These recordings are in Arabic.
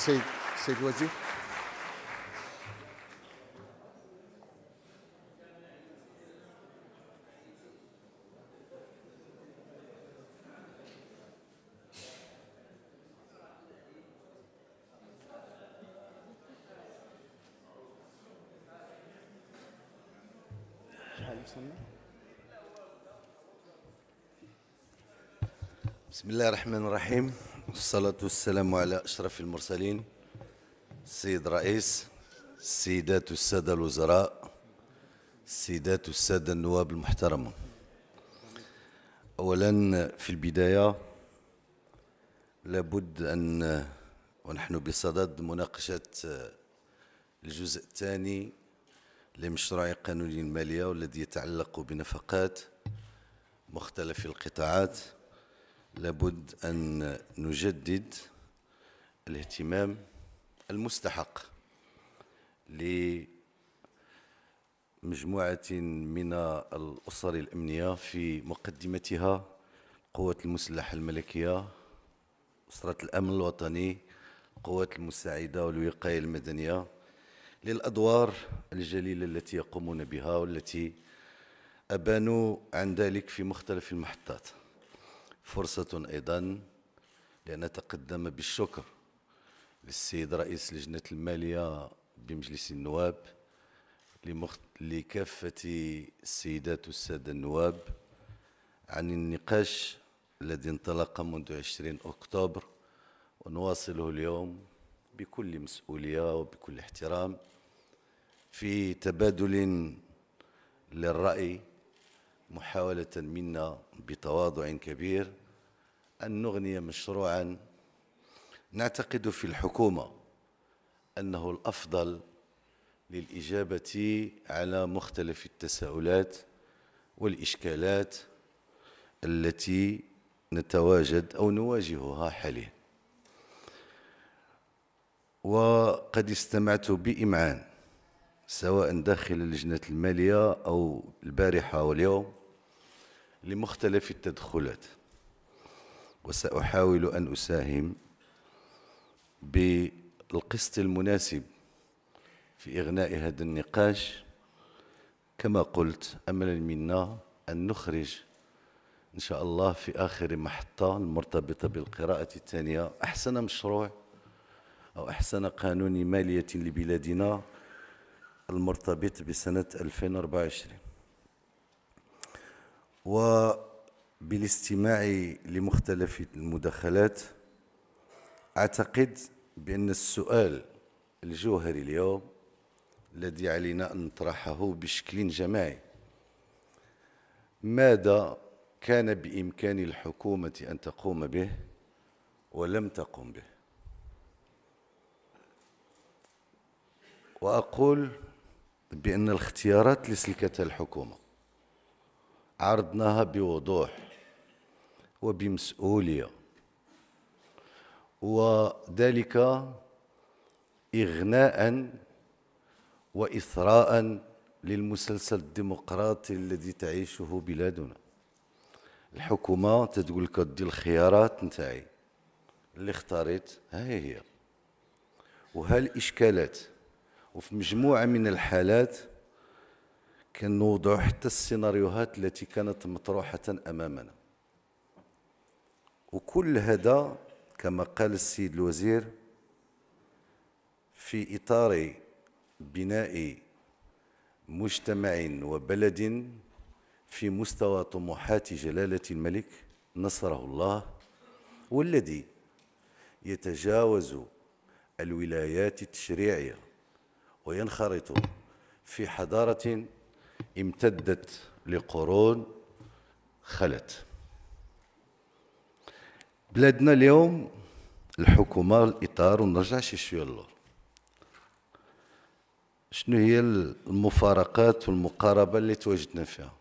سيد سيد الوزير بسم الله الرحمن الرحيم والصلاة والسلام على أشرف المرسلين السيد رئيس السيدات والسادة الوزراء السيدات والسادة النواب المحترمون أولا في البداية لابد أن ونحن بصدد مناقشة الجزء الثاني لمشروع قانون المالية والذي يتعلق بنفقات مختلف القطاعات لابد أن نجدد الاهتمام المستحق لمجموعة من الأسر الأمنية في مقدمتها قوة المسلحة الملكية أسرة الأمن الوطني القوات المساعدة والوقاية المدنية للأدوار الجليلة التي يقومون بها والتي أبانوا عن ذلك في مختلف المحطات فرصة أيضا لنتقدم بالشكر للسيد رئيس لجنة المالية بمجلس النواب لمخت... لكافة السيدات والسادة النواب عن النقاش الذي انطلق منذ 20 أكتوبر ونواصله اليوم بكل مسؤولية وبكل احترام في تبادل للرأي محاولة منا بتواضع كبير أن نغني مشروعا نعتقد في الحكومة أنه الأفضل للإجابة على مختلف التساؤلات والإشكالات التي نتواجد أو نواجهها حاليا وقد استمعت بإمعان سواء داخل لجنة المالية أو البارحة واليوم لمختلف التدخلات وسأحاول أن أساهم بالقسط المناسب في إغناء هذا النقاش كما قلت أملا منا أن نخرج إن شاء الله في آخر محطة المرتبطة بالقراءة الثانية أحسن مشروع أو أحسن قانون مالية لبلادنا المرتبط بسنة 2024 وبالاستماع لمختلف المداخلات أعتقد بأن السؤال الجوهري اليوم الذي علينا أن نطرحه بشكل جماعي ماذا كان بإمكان الحكومة أن تقوم به ولم تقم به وأقول بأن الاختيارات اللي سلكتها الحكومة عرضناها بوضوح وبمسؤوليه وذلك اغناء واثراء للمسلسل الديمقراطي الذي تعيشه بلادنا الحكومه تتقول لك دي الخيارات نتاعي اللي اختاريت ها هي وها الاشكالات وفي مجموعه من الحالات كنوضعوا حتى السيناريوهات التي كانت مطروحة أمامنا وكل هذا كما قال السيد الوزير في إطار بناء مجتمع وبلد في مستوى طموحات جلالة الملك نصره الله والذي يتجاوز الولايات التشريعية وينخرط في حضارة امتدت لقرون خلت بلادنا اليوم الحكومة الإطار ونرجع شي شوية للور شنو هي المفارقات والمقاربة اللي تواجدنا فيها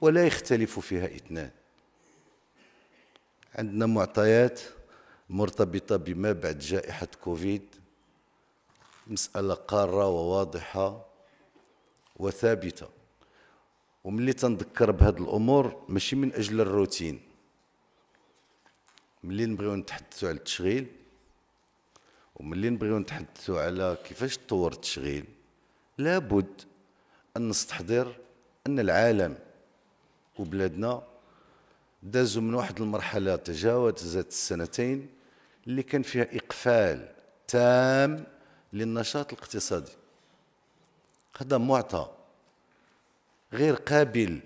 ولا يختلف فيها اثنان عندنا معطيات مرتبطة بما بعد جائحة كوفيد مسألة قارة وواضحة وثابته وملي تنذكر بهاد الامور ماشي من اجل الروتين ملي نبغيو نتحدثوا على التشغيل وملي نبغيو نتحدثوا على كيفاش تطور التشغيل لابد ان نستحضر ان العالم وبلادنا دازوا من واحد المرحله تجاوزت السنتين اللي كان فيها اقفال تام للنشاط الاقتصادي هذا معطى غير قابل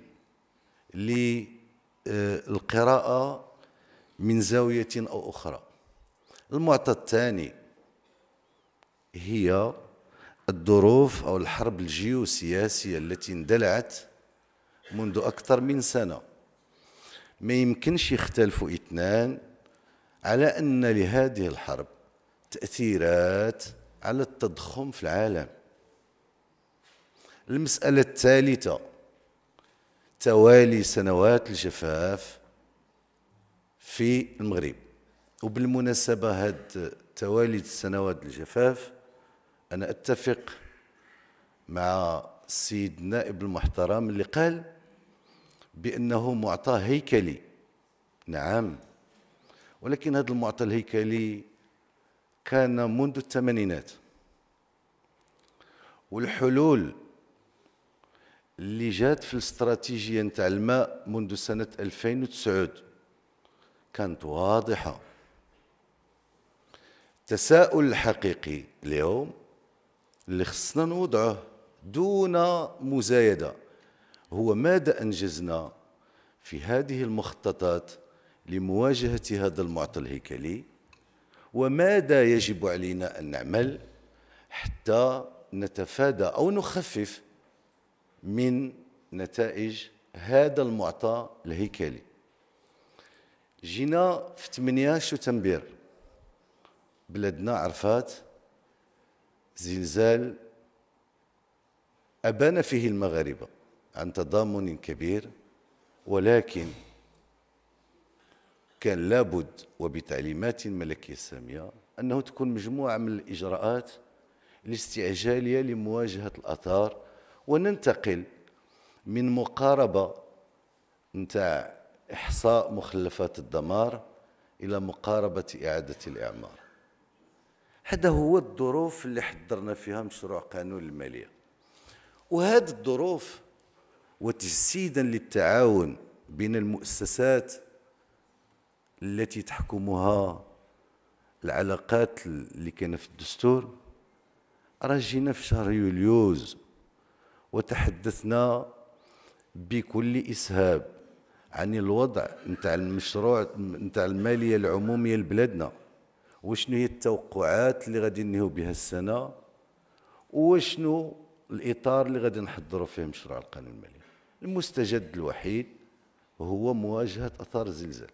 للقراءة من زاوية أو أخرى المعطى الثاني هي الظروف أو الحرب الجيوسياسية التي اندلعت منذ أكثر من سنة ما يمكنش يختلفوا اثنان على أن لهذه الحرب تأثيرات على التضخم في العالم المسألة الثالثة توالي سنوات الجفاف في المغرب وبالمناسبة هاد توالي سنوات الجفاف أنا أتفق مع السيد النائب المحترم اللي قال بأنه معطى هيكلي نعم ولكن هذا المعطى الهيكلي كان منذ الثمانينات والحلول اللي جات في الاستراتيجيه نتاع الماء منذ سنه 2009 كانت واضحه التساؤل الحقيقي اليوم اللي خصنا نوضعه دون مزايده هو ماذا انجزنا في هذه المخططات لمواجهه هذا المعطل الهيكلي وماذا يجب علينا ان نعمل حتى نتفادى او نخفف من نتائج هذا المعطى الهيكلي جينا في 8 شتنبير بلادنا عرفات زلزال أبان فيه المغاربة عن تضامن كبير ولكن كان لابد وبتعليمات ملكية سامية أنه تكون مجموعة من الإجراءات الاستعجالية لمواجهة الأثار وننتقل من مقاربة نتاع إحصاء مخلفات الدمار إلى مقاربة إعادة الإعمار هذا هو الظروف اللي حضرنا فيها مشروع قانون المالية وهذه الظروف وتجسيدا للتعاون بين المؤسسات التي تحكمها العلاقات اللي كان في الدستور راه جينا في شهر يوليوز وتحدثنا بكل اسهاب عن الوضع نتاع المشروع نتاع الماليه العموميه لبلادنا وشنو هي التوقعات اللي غادي ننهيو بها السنه وشنو الاطار اللي غادي نحضروا فيه مشروع القانون المالي المستجد الوحيد هو مواجهه اثار الزلزال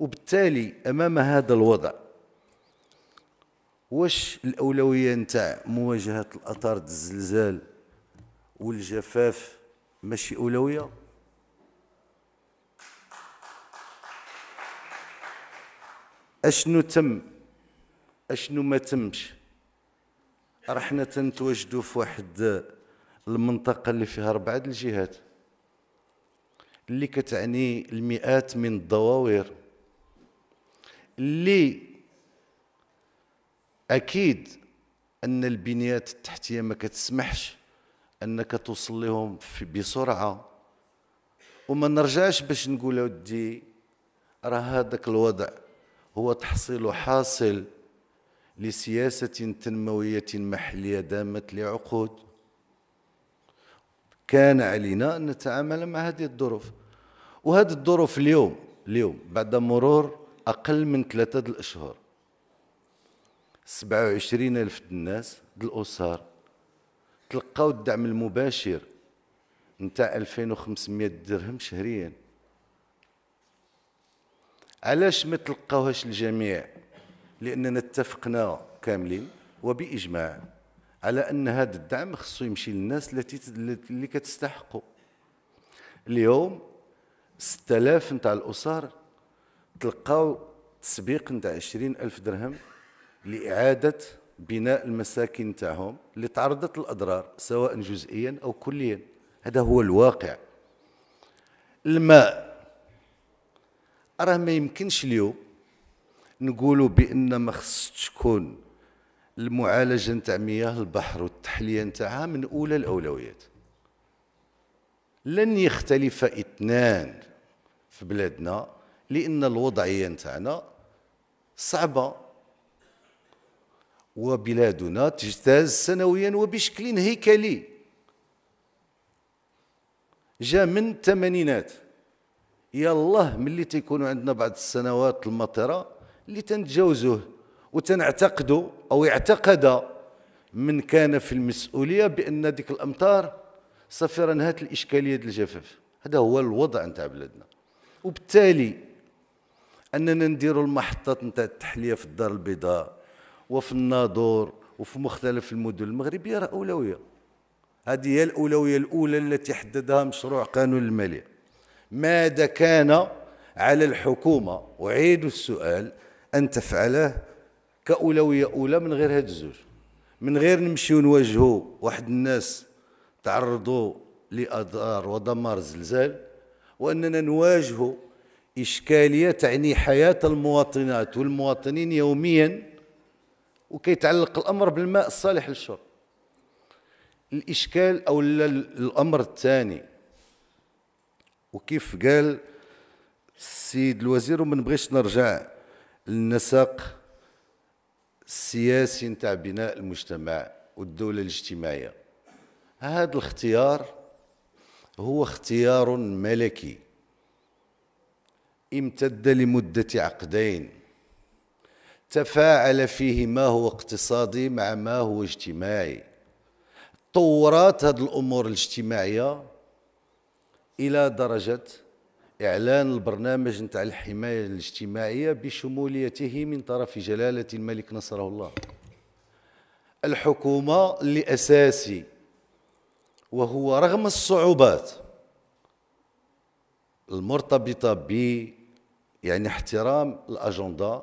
وبالتالي امام هذا الوضع واش الاولويه نتاع مواجهه الاثار الزلزال والجفاف ماشي أولوية أشنو تم أشنو ما تمش رحنا تنتواجدوا في واحد المنطقة اللي فيها أربعة الجهات اللي كتعني المئات من الدواوير اللي أكيد أن البنيات التحتية ما كتسمحش انك توصل لهم بسرعه وما نرجعش باش نقول ودي راه هذاك الوضع هو تحصيل حاصل لسياسه تنمويه محليه دامت لعقود كان علينا ان نتعامل مع هذه الظروف وهذه الظروف اليوم اليوم بعد مرور اقل من ثلاثه الاشهر 27 الف الناس الاسر تلقاو الدعم المباشر نتاع 2500 درهم شهريا علاش ما تلقاوهاش الجميع لاننا اتفقنا كاملين وباجماع على ان هذا الدعم خصو يمشي للناس التي اللي كتستحقوا اليوم 6000 نتاع الاسر تلقاو تسبيق نتاع 20000 درهم لاعاده بناء المساكن تاعهم اللي تعرضت للاضرار سواء جزئيا أو كليا هذا هو الواقع الماء راه ما يمكنش اليوم نقولوا بان ما خصش تكون المعالجه نتاع مياه البحر والتحليه نتاعها من اولى الاولويات لن يختلف اثنان في بلادنا لان الوضعيه نتاعنا صعبه وبلادنا تجتاز سنويا وبشكل هيكلي جا من الثمانينات يالله ملي تيكونوا عندنا بعض السنوات المطره اللي تنتجاوزوه وتنعتقدوا او اعتقد من كان في المسؤوليه بان ديك الامطار صافي راه نهات الاشكاليه ديال الجفاف هذا هو الوضع نتاع بلادنا وبالتالي اننا نديروا المحطات نتاع التحليه في الدار البيضاء وفي الناظور وفي مختلف المدن المغربيه راه اولويه هذه هي الاولويه الاولى التي حددها مشروع قانون الماليه ماذا كان على الحكومه اعيد السؤال ان تفعله كاولويه اولى من غير هاد الزوج من غير نمشيو نواجهوا واحد الناس تعرضوا لاضرار ودمار زلزال واننا نواجهوا اشكاليه تعني حياه المواطنات والمواطنين يوميا وكيتعلق الامر بالماء الصالح للشرب الاشكال او الامر الثاني وكيف قال السيد الوزير وما نبغيش نرجع للنسق السياسي نتاع بناء المجتمع والدولة الاجتماعية هذا الاختيار هو اختيار ملكي امتد لمدة عقدين تفاعل فيه ما هو اقتصادي مع ما هو اجتماعي طورات هذه الأمور الاجتماعية إلى درجة إعلان البرنامج نتاع الحماية الاجتماعية بشموليته من طرف جلالة الملك نصره الله الحكومة لأساسي وهو رغم الصعوبات المرتبطة ب يعني احترام الأجندة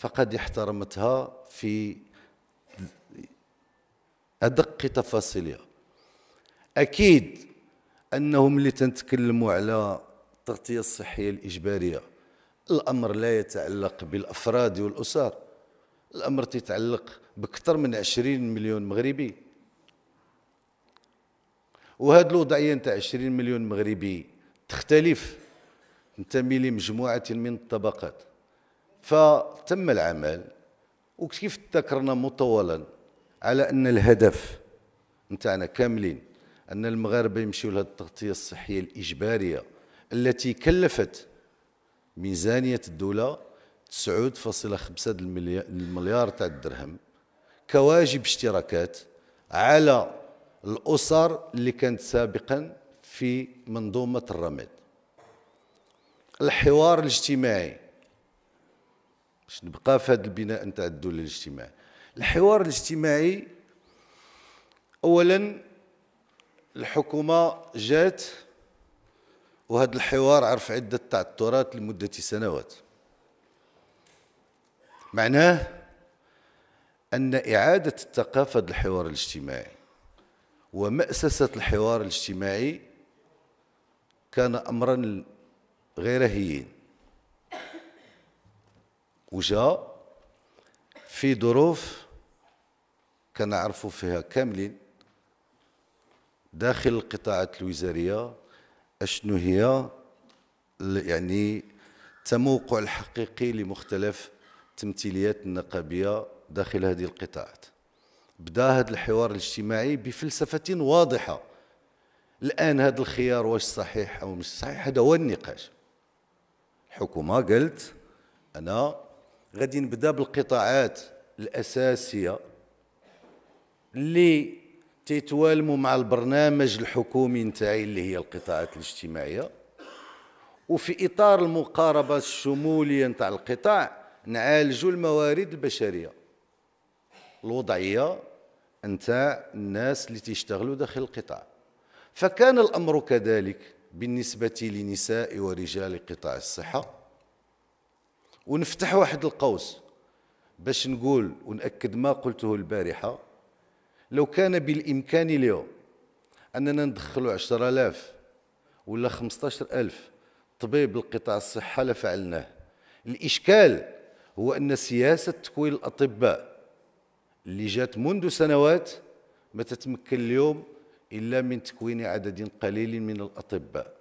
فقد احترمتها في أدق تفاصيلها أكيد أنهم اللي تنتكلموا على التغطية الصحية الإجبارية الأمر لا يتعلق بالأفراد والأسر الأمر يتعلق بأكثر من 20 مليون مغربي وهذه الوضعية نتاع 20 مليون مغربي تختلف تنتمي لمجموعة من الطبقات فتم العمل وكيف تذكرنا مطولا على ان الهدف نتاعنا كاملين ان المغاربه يمشيو لهذه التغطيه الصحيه الاجباريه التي كلفت ميزانيه الدوله 9.5 المليار تاع الدرهم كواجب اشتراكات على الاسر اللي كانت سابقا في منظومه الرمل الحوار الاجتماعي باش نبقى في هذا البناء نتاع الدولة الاجتماعي الحوار الاجتماعي أولا الحكومة جات وهذا الحوار عرف عدة تعثرات لمدة سنوات معناه أن إعادة الثقافة الحوار الاجتماعي ومأسسة الحوار الاجتماعي كان أمرا غير هين وجاء في ظروف كنعرفوا فيها كاملين داخل القطاعات الوزاريه اشنو هي يعني التموقع الحقيقي لمختلف التمثيليات النقابيه داخل هذه القطاعات بدا هذا الحوار الاجتماعي بفلسفه واضحه الان هذا الخيار واش صحيح او مش صحيح هذا هو النقاش الحكومه قالت انا غادي نبدا بالقطاعات الاساسيه اللي تيتوالموا مع البرنامج الحكومي نتاعي اللي هي القطاعات الاجتماعيه وفي اطار المقاربه الشموليه نتاع القطاع نعالجوا الموارد البشريه الوضعيه نتاع الناس اللي تيشتغلوا داخل القطاع فكان الامر كذلك بالنسبه لنساء ورجال قطاع الصحه ونفتح واحد القوس باش نقول ونأكد ما قلته البارحة لو كان بالإمكان اليوم أننا ندخلوا ألاف ولا ألف طبيب القطاع الصحة لفعلناه الإشكال هو أن سياسة تكوين الأطباء اللي جات منذ سنوات ما تتمكن اليوم إلا من تكوين عدد قليل من الأطباء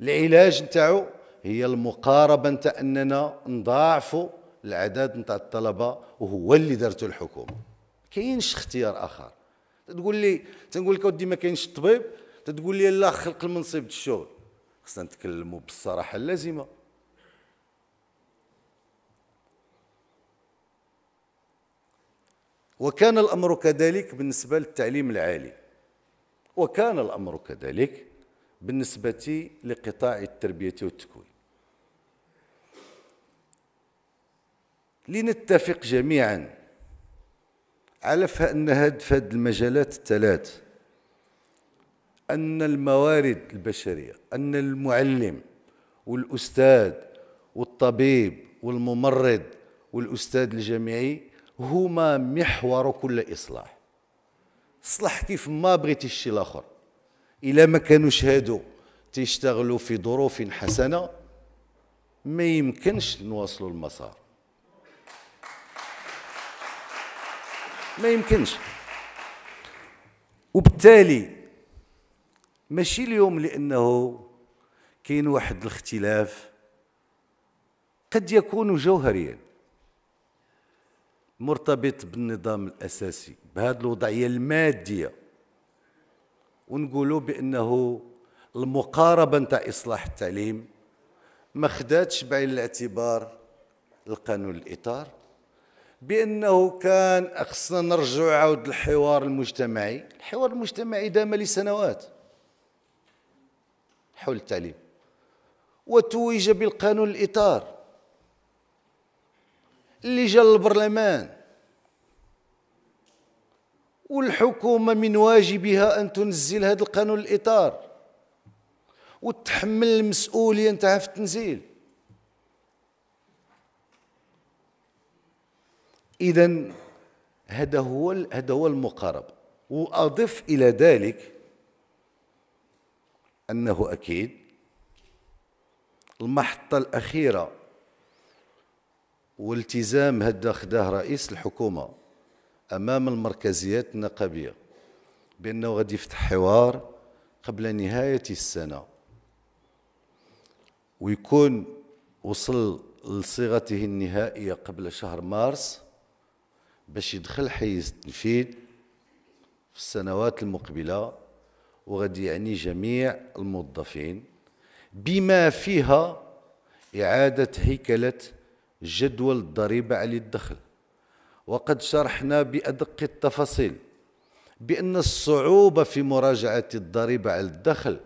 العلاج نتاعو هي المقاربه نتاع اننا نضاعفوا العدد نتاع الطلبه وهو اللي دارته الحكومه كاينش اختيار اخر تقول لي تنقول لك ودي ما كاينش الطبيب تقول لي لا خلق المنصب الشغل خصنا نتكلموا بالصراحه اللازمه وكان الامر كذلك بالنسبه للتعليم العالي وكان الامر كذلك بالنسبه لقطاع التربيه والتكوين لنتفق جميعا على أن هذه المجالات الثلاث أن الموارد البشرية أن المعلم والأستاذ والطبيب والممرض والأستاذ الجامعي هما محور كل إصلاح صلح كيف ما بغيتي الشيء الآخر إلا ما كانوش هادو تيشتغلوا في ظروف حسنة ما يمكنش نواصلوا المسار ما يمكنش وبالتالي ماشي اليوم لانه كاين واحد الاختلاف قد يكون جوهريا مرتبط بالنظام الاساسي بهذه الوضعيه الماديه ونقولوا بانه المقاربه نتاع اصلاح التعليم ما خداتش بعين الاعتبار القانون الاطار بانه كان خصنا نرجعوا عاود للحوار المجتمعي الحوار المجتمعي دام لسنوات حول التعليم وتوج بالقانون الاطار اللي جا للبرلمان والحكومه من واجبها ان تنزل هذا القانون الاطار وتحمل المسؤوليه نتاعها في التنزيل إذا هذا هو هذا هو المقارب وأضف إلى ذلك أنه أكيد المحطة الأخيرة والتزام هذا خداه رئيس الحكومة أمام المركزيات النقابية بأنه غادي يفتح حوار قبل نهاية السنة ويكون وصل لصيغته النهائية قبل شهر مارس باش يدخل حيز التنفيذ في السنوات المقبلة وغادي يعني جميع الموظفين بما فيها إعادة هيكلة جدول الضريبة على الدخل وقد شرحنا بأدق التفاصيل بأن الصعوبة في مراجعة الضريبة على الدخل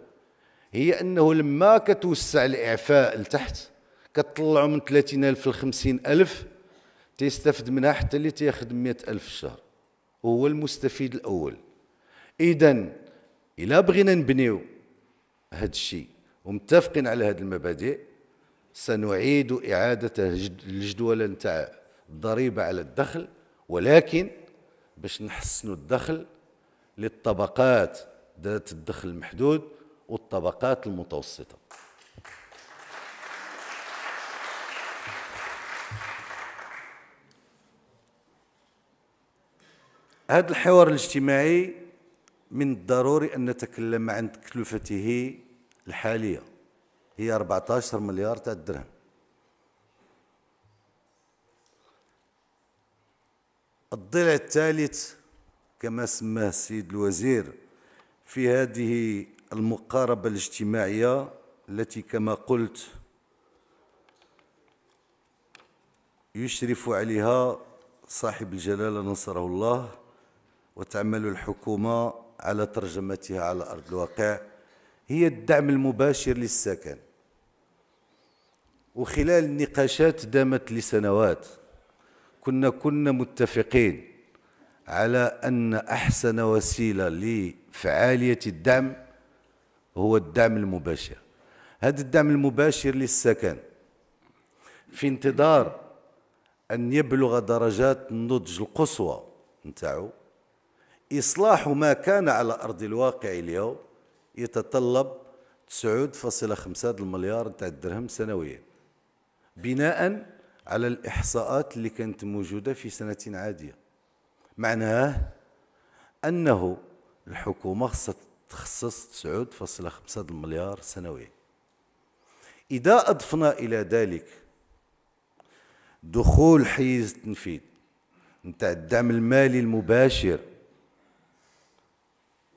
هي أنه لما كتوسع الإعفاء لتحت كتطلعوا من 30 ألف ل 50 ألف تيستافد منها حتى اللي تياخذ مئة ألف في الشهر وهو المستفيد الأول إذا إلا بغينا نبنيو هاد الشيء ومتفقين على هاد المبادئ سنعيد إعادة الجدولة نتاع الضريبة على الدخل ولكن باش نحسنوا الدخل للطبقات ذات الدخل المحدود والطبقات المتوسطه هذا الحوار الاجتماعي من الضروري أن نتكلم عن تكلفته الحالية هي 14 مليار تاع الدرهم الضلع الثالث كما سماه السيد الوزير في هذه المقاربة الاجتماعية التي كما قلت يشرف عليها صاحب الجلالة نصره الله وتعمل الحكومة على ترجمتها على أرض الواقع هي الدعم المباشر للسكن وخلال نقاشات دامت لسنوات كنا كنا متفقين على أن أحسن وسيلة لفعالية الدعم هو الدعم المباشر هذا الدعم المباشر للسكن في انتظار أن يبلغ درجات النضج القصوى نتاعو إصلاح ما كان على أرض الواقع اليوم يتطلب 9.5 مليار تاع الدرهم سنويا بناء على الإحصاءات اللي كانت موجودة في سنة عادية معناه أنه الحكومة ستخصص تخصص 9.5 مليار سنويا إذا أضفنا إلى ذلك دخول حيز التنفيذ نتاع الدعم المالي المباشر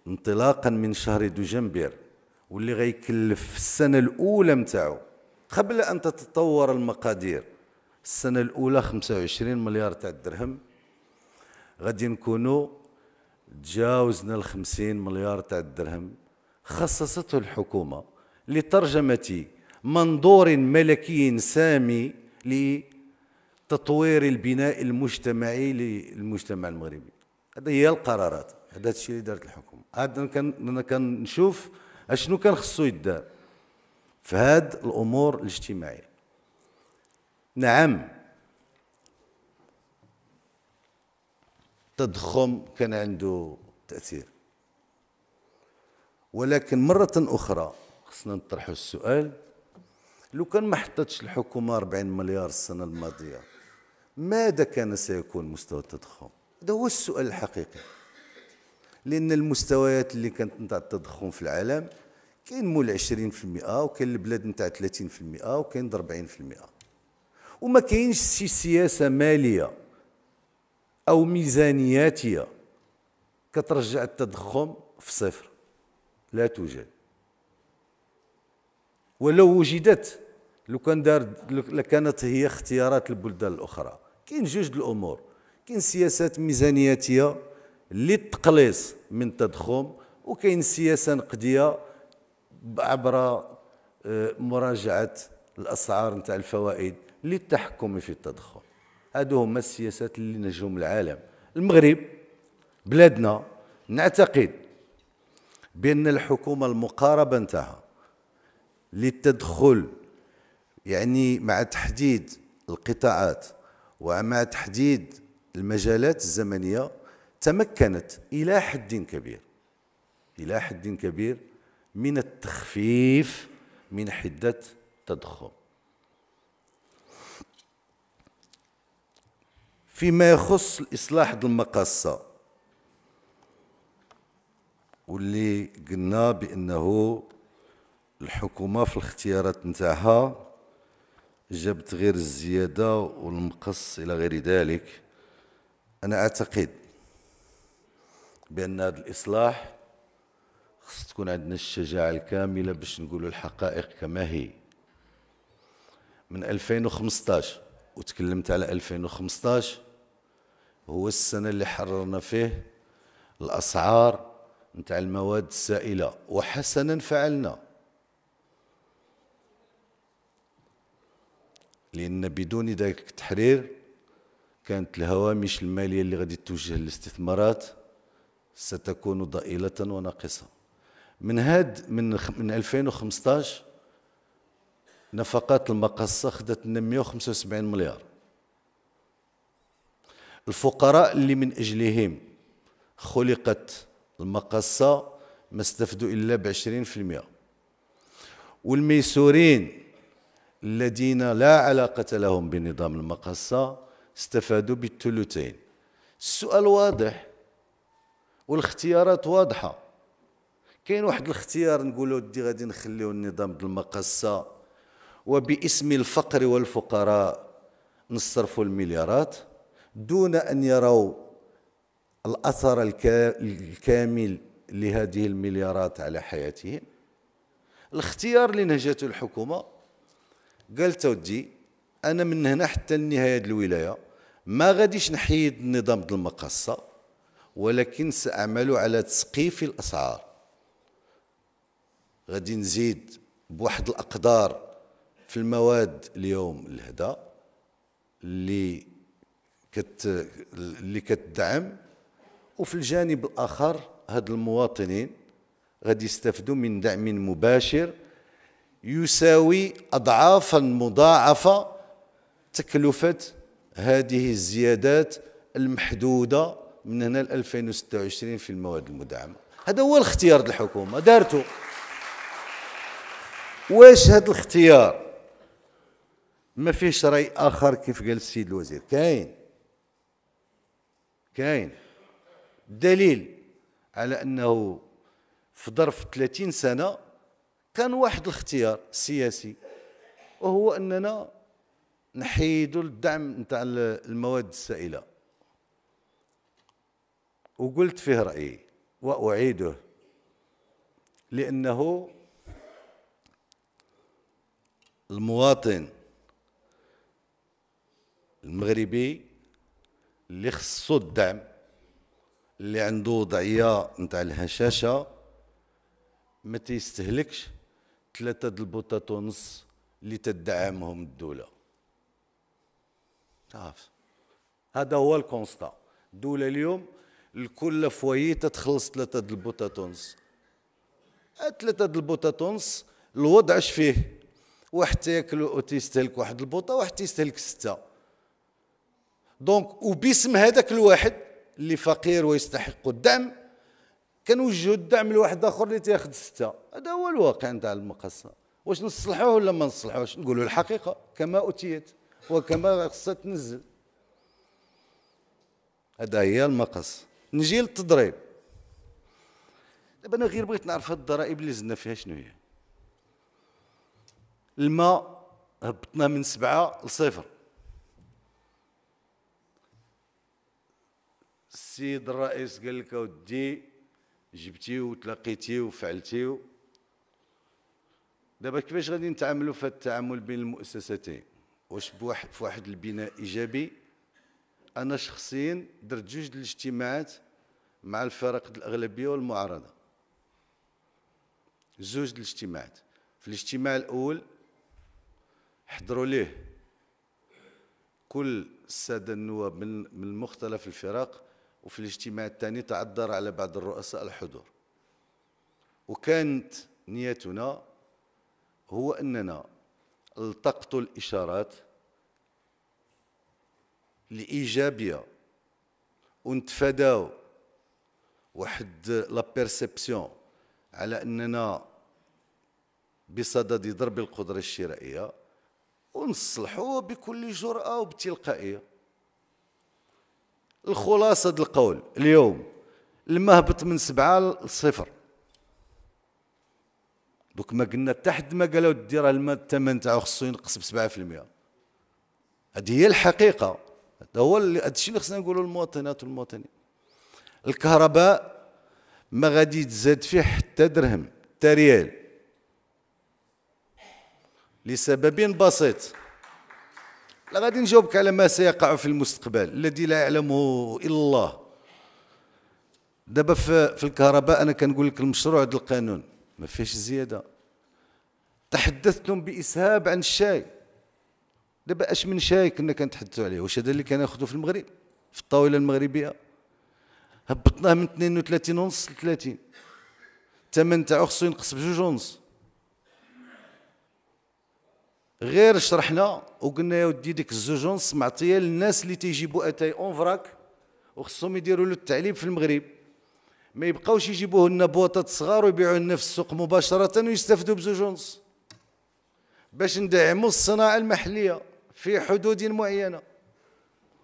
انطلاقا من شهر دجنبر واللي غيكلف السنه الاولى نتاعو قبل ان تتطور المقادير السنه الاولى 25 مليار تاع الدرهم غادي نكونوا تجاوزنا ال 50 مليار تاع الدرهم خصصته الحكومه لترجمه منظور ملكي سامي لتطوير البناء المجتمعي للمجتمع المغربي هذه هي القرارات هذا الشيء اللي دارت الحكومه عاد انا كنشوف اشنو كان خصو يدار في هاد الامور الاجتماعيه نعم التضخم كان عنده تاثير ولكن مره اخرى خصنا نطرحوا السؤال لو كان ما حطتش الحكومه 40 مليار السنه الماضيه ماذا كان سيكون مستوى التضخم هذا هو السؤال الحقيقي لان المستويات اللي كانت نتاع التضخم في العالم كاين مول 20% وكاين البلاد نتاع 30% وكاين 40% وما كاينش شي سياسه ماليه او ميزانياتيه كترجع التضخم في صفر لا توجد ولو وجدت لو كان دار لكانت هي اختيارات البلدان الاخرى كاين جوج الامور كاين سياسات ميزانياتيه للتقليص من التضخم وكاين سياسه نقديه عبر آه، مراجعه الاسعار نتاع الفوائد للتحكم في التضخم هادو هما السياسات اللي نجوم العالم المغرب بلادنا نعتقد بان الحكومه المقاربه نتاعها للتدخل يعني مع تحديد القطاعات ومع تحديد المجالات الزمنيه تمكنت إلى حد كبير إلى حد كبير من التخفيف من حدة التضخم فيما يخص الإصلاح المقاصة واللي قلنا بأنه الحكومة في الاختيارات نتاعها جابت غير الزيادة والمقص إلى غير ذلك أنا أعتقد بأن هذا الإصلاح خص تكون عندنا الشجاعة الكاملة باش نقولوا الحقائق كما هي من 2015 وتكلمت على 2015 هو السنة اللي حررنا فيه الأسعار نتاع المواد السائلة وحسنا فعلنا لأن بدون ذلك التحرير كانت الهوامش المالية اللي غادي توجه للاستثمارات ستكون ضئيلة وناقصة من هاد من من 2015 نفقات المقاصة خدت 175 مليار الفقراء اللي من أجلهم خلقت المقاصة ما استفدوا إلا بعشرين في المئة والميسورين الذين لا علاقة لهم بنظام المقاصة استفادوا بالثلثين السؤال واضح والاختيارات واضحه كاين واحد الاختيار نقولوا دي غادي نخليو النظام المقصه وباسم الفقر والفقراء نصرفوا المليارات دون ان يروا الاثر الكامل لهذه المليارات على حياتهم الاختيار اللي نهجته الحكومه قالت ودي انا من هنا حتى النهايه الولايه ما غاديش نحيد النظام بالمقاصه ولكن سأعمل على تسقيف الأسعار غادي نزيد بواحد الأقدار في المواد اليوم الهدى اللي كت اللي كتدعم وفي الجانب الآخر هاد المواطنين غادي يستافدوا من دعم مباشر يساوي أضعافا مضاعفة تكلفة هذه الزيادات المحدودة من هنا ل 2026 في المواد المدعمه هذا هو الاختيار الحكومه دارته واش هذا الاختيار ما فيهش راي اخر كيف قال السيد الوزير كاين كاين دليل على انه في ظرف 30 سنه كان واحد الاختيار سياسي وهو اننا نحيدوا الدعم نتاع المواد السائله وقلت فيه رأيي وأعيده لأنه المواطن المغربي اللي خصو الدعم اللي عنده وضعيه نتاع الهشاشه ما تيستهلكش ثلاثة د البوطات ونص اللي تدعمهم الدولة عارف هذا هو الكونستا الدولة اليوم الكل فوايي تتخلص ثلاثة د البوتاتونس ثلاثة د البوتاتونس الوضع اش فيه واحد تاكل تيستهلك واحد البوطة واحد تيستهلك ستة دونك وباسم هذاك الواحد اللي فقير ويستحق الدعم كنوجهوا الدعم لواحد اخر اللي تاخذ ستة هذا هو الواقع نتاع المقصة واش نصلحوه ولا ما نصلحوش نقولوا الحقيقة كما أتيت وكما خصها تنزل هذا هي المقص نجي للتضريب دابا انا غير بغيت نعرف هاد الضرائب اللي زدنا فيها شنو هي الماء هبطنا من سبعة لصفر السيد الرئيس قال لك اودي جبتي وتلاقيتي وفعلتي دابا كيفاش غادي نتعاملوا في التعامل بين المؤسستين واش بواحد في واحد البناء ايجابي انا شخصيا درت جوج الاجتماعات مع الفرق الاغلبيه والمعارضه زوج الاجتماعات في الاجتماع الاول حضروا ليه كل الساده النواب من من مختلف الفرق وفي الاجتماع الثاني تعذر على بعض الرؤساء الحضور وكانت نيتنا هو اننا التقطوا الاشارات الايجابيه ونتفاداو واحد لا بيرسيبسيون على اننا بصدد ضرب القدره الشرائيه ونصلحو بكل جراه وبتلقائيه الخلاصه القول اليوم المهبط من سبعة لصفر دوك ما قلنا حتى حد ما قالوا دير الماء الثمن تاعو خصو ينقص ب 7% هذه هي الحقيقه هو هادشي اللي خصنا نقولوا للمواطنات والمواطنين الكهرباء ما غادي تزاد فيه حتى درهم حتى ريال لسبب بسيط لا غادي نجاوبك على ما سيقع في المستقبل الذي لا يعلمه الا الله دابا في, في الكهرباء انا كنقول لك المشروع ديال القانون ما فيهش زياده تحدثتم باسهاب عن الشاي دابا اش من شاي كنا كنتحدثوا عليه واش هذا اللي ياخذوا في المغرب في الطاوله المغربيه هبطناه من 32 ونص ل 30 الثمن تاعو خصو ينقص بجوج ونص غير شرحنا وقلنا يا ودي ديك الزوج ونص معطيه للناس اللي تيجيبوا اتاي اون فراك وخصهم يديروا له التعليب في المغرب ما يبقاوش يجيبوه لنا بواطات صغار ويبيعوه لنا في السوق مباشره ويستافدوا بزوج ونص باش ندعموا الصناعه المحليه في حدود معينه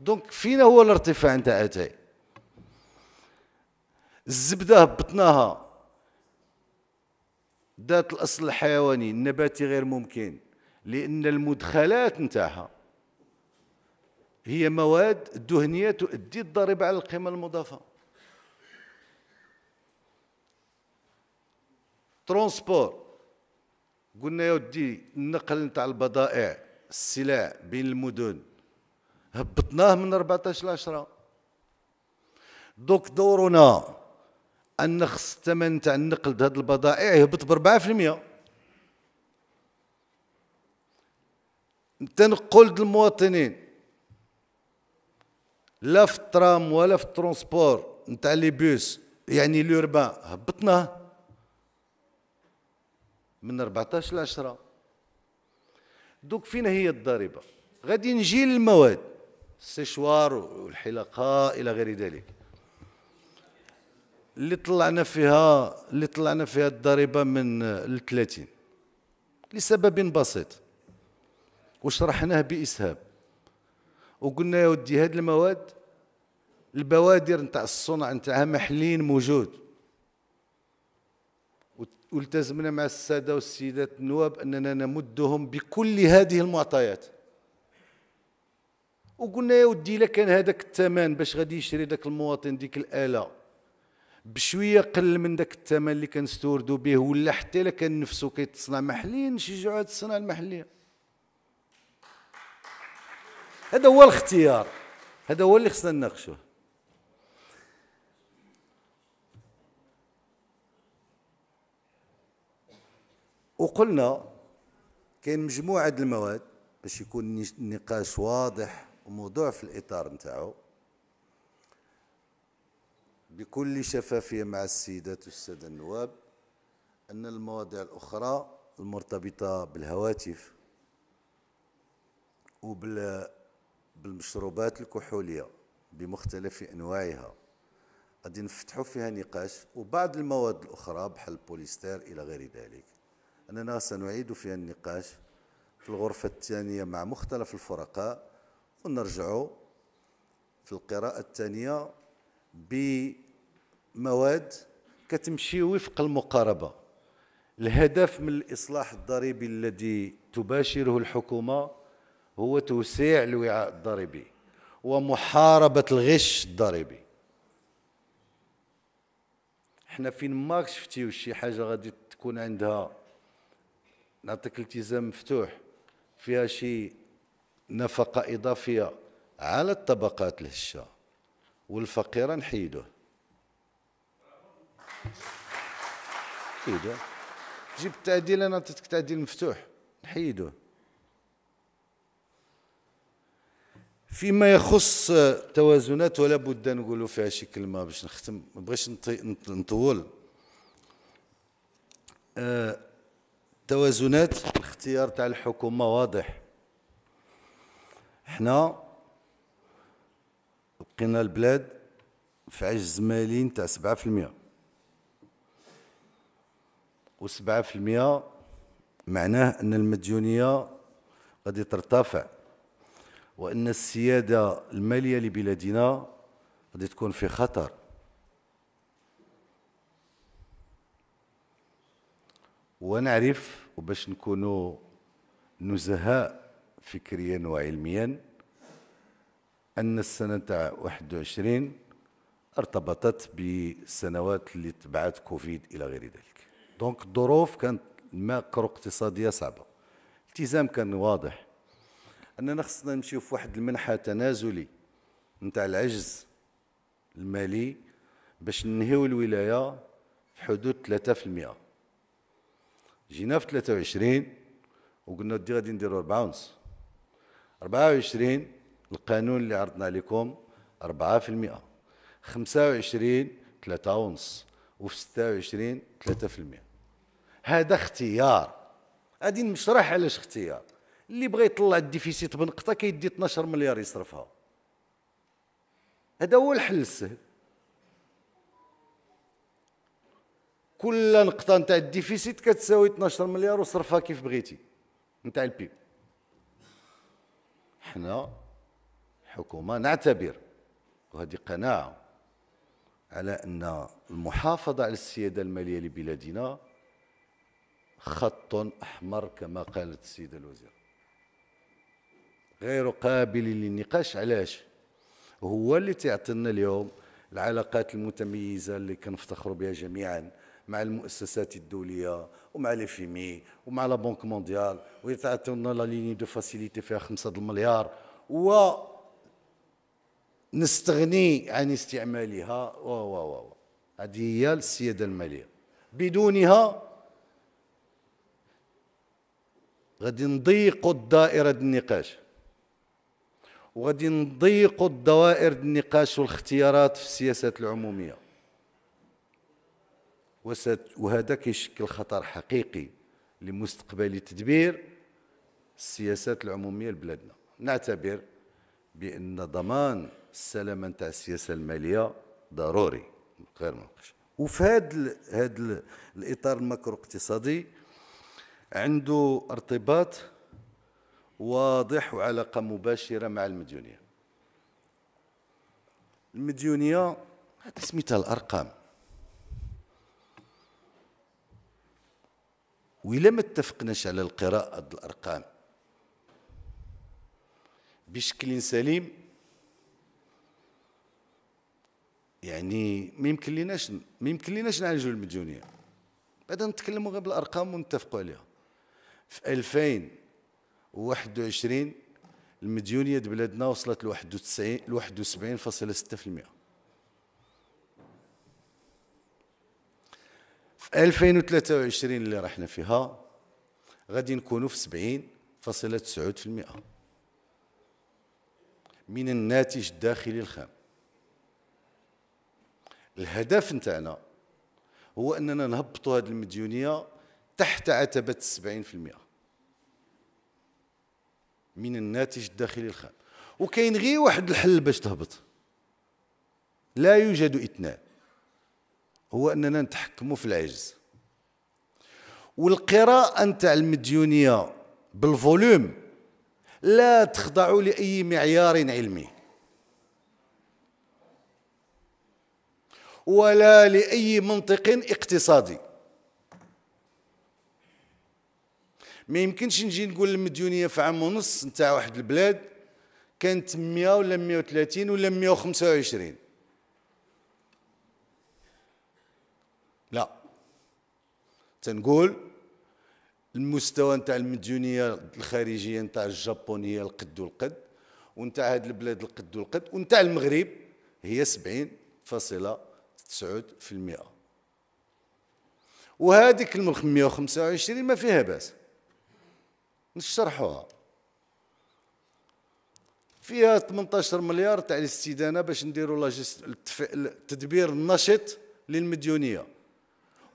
دونك فين هو الارتفاع نتاع اتاي الزبده هبطناها ذات الاصل الحيواني النباتي غير ممكن لان المدخلات نتاعها هي مواد دهنيه تؤدي الضريبه على القيمه المضافه ترونسبور قلنا يا ودي النقل نتاع البضائع السلع بين المدن هبطناه من 14 ل 10 دوك دورنا ان خص الثمن تاع النقل هاد البضائع يهبط ب 4% تنقل المواطنين لا في الترام ولا في الترونسبور نتاع لي بوس يعني لوربان هبطناه من 14 ل 10 دوك فين هي الضريبه غادي نجي للمواد السشوار والحلقاء إلى غير ذلك اللي طلعنا فيها اللي طلعنا فيها الضريبة من ال 30 لسبب بسيط وشرحناه بإسهاب وقلنا يا ودي هاد المواد البوادر نتاع الصنع نتاعها محلين موجود والتزمنا مع الساده والسيدات النواب اننا نمدهم بكل هذه المعطيات وقلنا يا ودي الا كان هذاك الثمن باش غادي يشري ذاك المواطن ديك الاله بشويه قل من ذاك الثمن اللي كنستوردوا به ولا حتى الا كان نفسه كيتصنع محليا نشجعوا هذه الصناعه المحليه هذا هو الاختيار هذا هو اللي خصنا نناقشوه وقلنا كاين مجموعه المواد باش يكون النقاش واضح وموضوع في الاطار نتاعو بكل شفافيه مع السيدات والساده النواب ان المواضيع الاخرى المرتبطه بالهواتف وبالمشروبات الكحوليه بمختلف انواعها غادي نفتحوا فيها نقاش وبعض المواد الاخرى بحال البوليستير الى غير ذلك أننا سنعيد فيها النقاش في الغرفة الثانية مع مختلف الفرقاء ونرجع في القراءة الثانية بمواد كتمشي وفق المقاربة الهدف من الإصلاح الضريبي الذي تباشره الحكومة هو توسيع الوعاء الضريبي ومحاربة الغش الضريبي حنا فين ما شفتيو شي حاجة غادي تكون عندها نعطيك التزام مفتوح فيها شي نفقة إضافية على الطبقات الهشة والفقيرة نحيدوه نحيدوه جيب التعديل أنا نعطيك تعديل مفتوح نحيدوه فيما يخص توازنات ولا بد نقولوا فيها شي كلمه باش نختم ما بغيتش نطول آه التوازنات الاختيار تاع الحكومه واضح احنا لقينا البلاد في عجز مالي تاع 7% و 7% معناه ان المديونيه غادي ترتفع وان السياده الماليه لبلادنا غادي تكون في خطر ونعرف وباش نكونوا نزهاء فكريا وعلميا أن السنة تاع 21 ارتبطت بالسنوات اللي تبعت كوفيد إلى غير ذلك دونك الظروف كانت ماكرو اقتصادية صعبة التزام كان واضح أننا خصنا نمشيو في واحد المنحة تنازلي نتاع العجز المالي باش ننهيو الولاية في حدود 3% جينا في 23 وقلنا غادي نديروا 4 ونص 24 القانون اللي عرضنا لكم 4% 25 3 ونص وفي 26 3% هذا اختيار غادي نشرح علاش اختيار اللي بغى يطلع الديفيسيت بنقطه كيدي 12 مليار يصرفها هذا هو الحل السهل كل نقطه نتاع الديفيسيت كتساوي 12 مليار وصرفها كيف بغيتي نتاع البيب حنا حكومه نعتبر وهذه قناعه على ان المحافظه على السياده الماليه لبلادنا خط احمر كما قالت السيده الوزيره غير قابل للنقاش علاش هو اللي تعطينا اليوم العلاقات المتميزه اللي كنفتخروا بها جميعا مع المؤسسات الدوليه ومع لي فيمي ومع لا بنك مونديال ويتعطيونا لا ليني دو فاسيليتي فيها 5 المليار و نستغني عن استعمالها و و و هذه هي السياده الماليه بدونها غادي نضيقوا الدائره النقاش وغادي نضيقوا الدوائر النقاش والاختيارات في السياسات العموميه وهذا كيشكل خطر حقيقي لمستقبل تدبير السياسات العموميه لبلادنا نعتبر بان ضمان السلامه نتاع السياسه الماليه ضروري غير مناقش وفي هذا هذا الاطار الماكرو اقتصادي عنده ارتباط واضح وعلاقه مباشره مع المديونيه المديونيه هذه سميتها الارقام وإلا ما اتفقناش على القراءة الأرقام بشكل سليم يعني ما يمكن ليناش ما يمكن ليناش نعالجوا المديونيه بعدا نتكلموا غير بالارقام ونتفقوا عليها في 2021 المديونيه ديال بلادنا وصلت ل 91 ل 71.6% في 2023 اللي رحنا فيها غادي نكونوا في 70.9% فاصلة من الناتج الداخلي الخام الهدف نتاعنا هو اننا نهبطوا هذه المديونيه تحت عتبه 70% من الناتج الداخلي الخام وكاين غير واحد الحل باش تهبط لا يوجد اثنان هو اننا نتحكموا في العجز والقراءه نتاع المديونيه بالفوليوم لا تخضع لاي معيار علمي ولا لاي منطق اقتصادي ما يمكنش نجي نقول المديونيه في عام ونص نتاع واحد البلاد كانت 100 ولا 130 ولا 125 تنقول المستوى نتاع المديونيه الخارجيه نتاع الجابون هي القد والقد ونتاع هاد البلاد القد والقد ونتاع المغرب هي 70.9% وهذيك ال 125 ما فيها باس نشرحوها فيها 18 مليار تاع الاستدانه باش نديروا التدبير النشط للمديونيه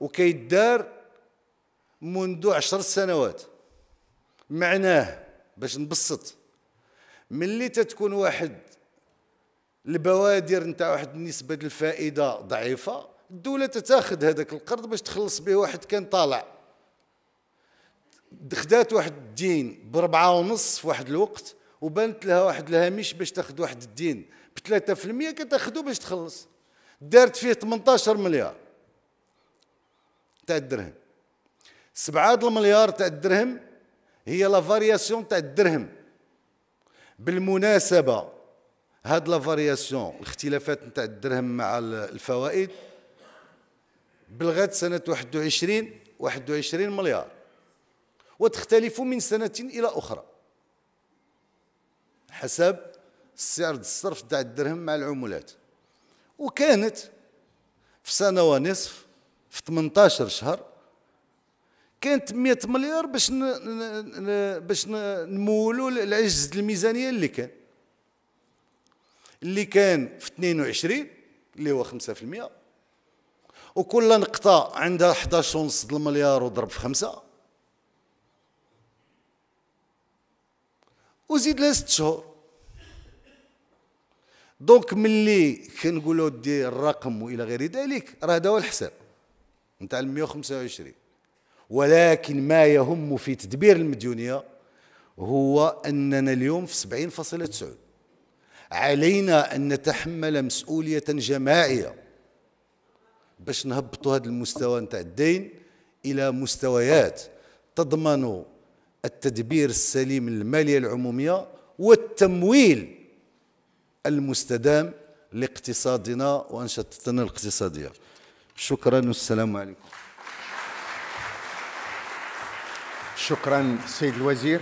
وكيدار منذ عشر سنوات معناه باش نبسط ملي تتكون واحد البوادر نتاع واحد نسبة الفائدة ضعيفة الدولة تتاخذ هذاك القرض باش تخلص به واحد كان طالع خدات واحد الدين بربعة ونص في واحد الوقت وبانت لها واحد الهامش باش تاخذ واحد الدين ب 3% كتاخذو باش تخلص دارت فيه 18 مليار تاع الدرهم سبعة المليار تاع الدرهم هي لا فارياسيون تاع الدرهم بالمناسبة هاد لا فارياسيون الاختلافات نتاع الدرهم مع الفوائد بلغت سنة 21 21 مليار وتختلف من سنة إلى أخرى حسب سعر الصرف تاع الدرهم مع العمولات وكانت في سنة ونصف في 18 شهر كانت 100 مليار باش ن... ن... باش نمولوا العجز الميزانيه اللي كان اللي كان في 22 اللي هو 5% وكل نقطة عندها 11 ونص المليار وضرب في خمسة وزيد لها ست شهور دونك ملي كنقولوا دير الرقم والى غير ذلك راه هذا هو الحساب نتاع ال 125 ولكن ما يهم في تدبير المديونية هو أننا اليوم في فاصلة تسعود علينا أن نتحمل مسؤولية جماعية باش نهبطوا هذا المستوى نتاع الدين إلى مستويات تضمن التدبير السليم للمالية العمومية والتمويل المستدام لاقتصادنا وأنشطتنا الاقتصادية شكرا والسلام عليكم شكرا سيد الوزير